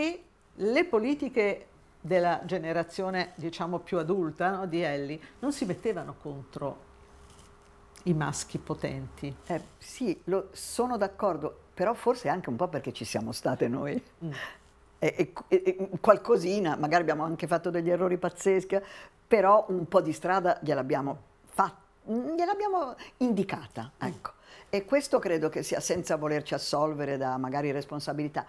che le politiche della generazione diciamo più adulta no, di Ellie non si mettevano contro i maschi potenti. Eh, sì, lo, sono d'accordo, però forse anche un po' perché ci siamo state noi. Mm. E, e, e, qualcosina, magari abbiamo anche fatto degli errori pazzeschi, però un po' di strada gliel'abbiamo fatta, gliel'abbiamo indicata, ecco. E questo credo che sia senza volerci assolvere da magari responsabilità,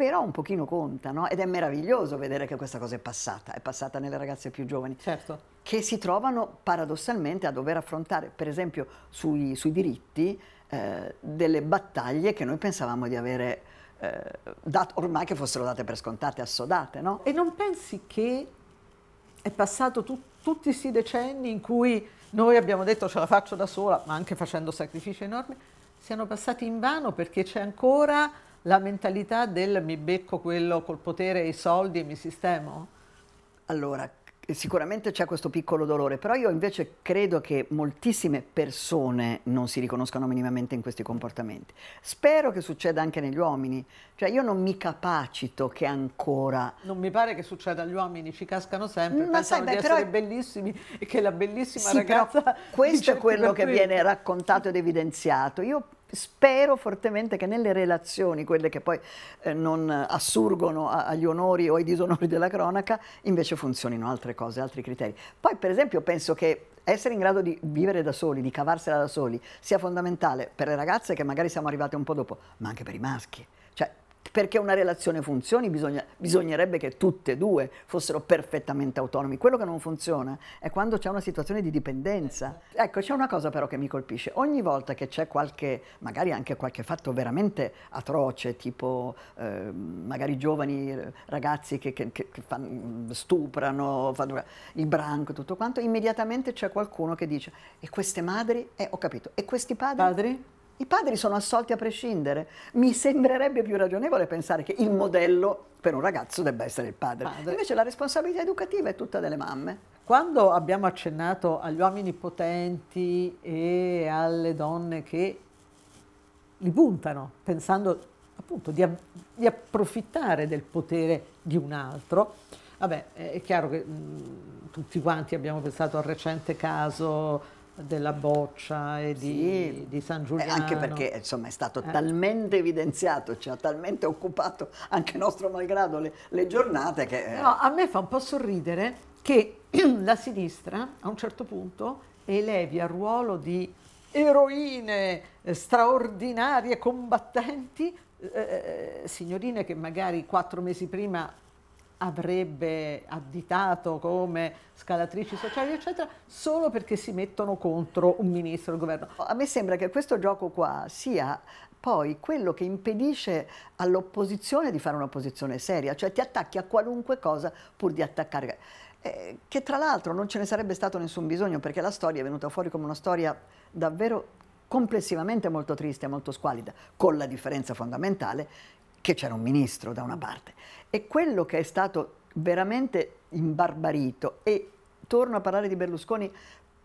però un pochino conta, no? Ed è meraviglioso vedere che questa cosa è passata, è passata nelle ragazze più giovani. Certo. Che si trovano paradossalmente a dover affrontare, per esempio, sui, sui diritti, eh, delle battaglie che noi pensavamo di avere eh, dat, ormai che fossero date per scontate, assodate, no? E non pensi che è passato tu, tutti questi decenni in cui noi abbiamo detto ce la faccio da sola, ma anche facendo sacrifici enormi, siano passati in vano perché c'è ancora la mentalità del mi becco quello col potere e i soldi e mi sistemo? Allora, sicuramente c'è questo piccolo dolore, però io invece credo che moltissime persone non si riconoscano minimamente in questi comportamenti. Spero che succeda anche negli uomini, cioè io non mi capacito che ancora... Non mi pare che succeda agli uomini, ci cascano sempre, Ma pensano sai, beh, di essere però... bellissimi e che la bellissima sì, ragazza... questo è quello che viene raccontato ed evidenziato. Io spero fortemente che nelle relazioni, quelle che poi eh, non assurgono a, agli onori o ai disonori della cronaca, invece funzionino altre cose, altri criteri. Poi per esempio penso che essere in grado di vivere da soli, di cavarsela da soli, sia fondamentale per le ragazze che magari siamo arrivate un po' dopo, ma anche per i maschi perché una relazione funzioni bisogna, bisognerebbe che tutte e due fossero perfettamente autonomi. Quello che non funziona è quando c'è una situazione di dipendenza. Certo. Ecco, c'è una cosa però che mi colpisce. Ogni volta che c'è qualche, magari anche qualche fatto veramente atroce, tipo eh, magari giovani ragazzi che, che, che fanno, stuprano, fanno il branco, tutto quanto, immediatamente c'è qualcuno che dice e queste madri, eh, ho capito, e questi padri? Padri? i padri sono assolti a prescindere. Mi sembrerebbe più ragionevole pensare che il modello per un ragazzo debba essere il padre. padre. Invece la responsabilità educativa è tutta delle mamme. Quando abbiamo accennato agli uomini potenti e alle donne che li puntano, pensando appunto di, di approfittare del potere di un altro, vabbè, è chiaro che mh, tutti quanti abbiamo pensato al recente caso della Boccia e di, sì, di San eh, Giuliano. Anche perché insomma, è stato eh. talmente evidenziato, ci ha talmente occupato anche nostro malgrado le, le giornate che... Eh. No, a me fa un po' sorridere che la sinistra a un certo punto elevi al ruolo di eroine eh, straordinarie, combattenti, eh, eh, signorine che magari quattro mesi prima avrebbe additato come scalatrici sociali, eccetera, solo perché si mettono contro un ministro del governo. A me sembra che questo gioco qua sia poi quello che impedisce all'opposizione di fare un'opposizione seria, cioè ti attacchi a qualunque cosa pur di attaccare. Eh, che tra l'altro non ce ne sarebbe stato nessun bisogno perché la storia è venuta fuori come una storia davvero complessivamente molto triste e molto squalida, con la differenza fondamentale che c'era un ministro da una parte. E quello che è stato veramente imbarbarito, e torno a parlare di Berlusconi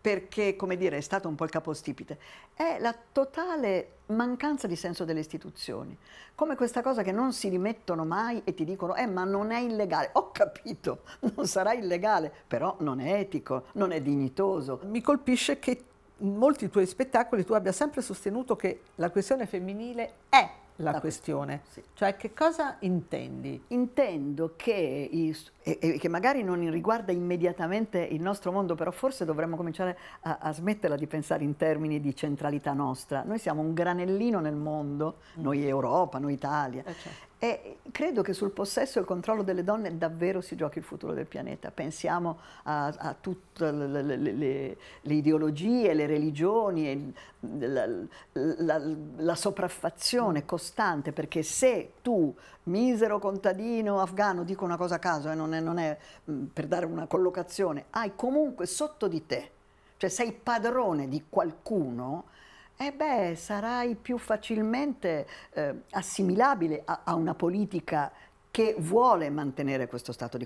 perché, come dire, è stato un po' il capostipite, è la totale mancanza di senso delle istituzioni. Come questa cosa che non si rimettono mai e ti dicono, eh ma non è illegale. Ho capito, non sarà illegale, però non è etico, non è dignitoso. Mi colpisce che in molti tuoi spettacoli tu abbia sempre sostenuto che la questione femminile è la, la questione. questione. Sì. Cioè che cosa intendi? Intendo che, e, e che magari non riguarda immediatamente il nostro mondo, però forse dovremmo cominciare a, a, smetterla di pensare in termini di centralità nostra. Noi siamo un granellino nel mondo, mm. noi Europa, noi Italia. Eh certo. E credo che sul possesso e il controllo delle donne davvero si giochi il futuro del pianeta. Pensiamo a, a tutte le, le, le, le, ideologie, le religioni, la, la, la sopraffazione costante, perché se tu, misero contadino afgano, dico una cosa a caso, eh, non non è mm, per dare una collocazione, hai comunque sotto di te, cioè sei padrone di qualcuno, eh beh, sarai più facilmente eh, assimilabile a, a una politica che vuole mantenere questo stato di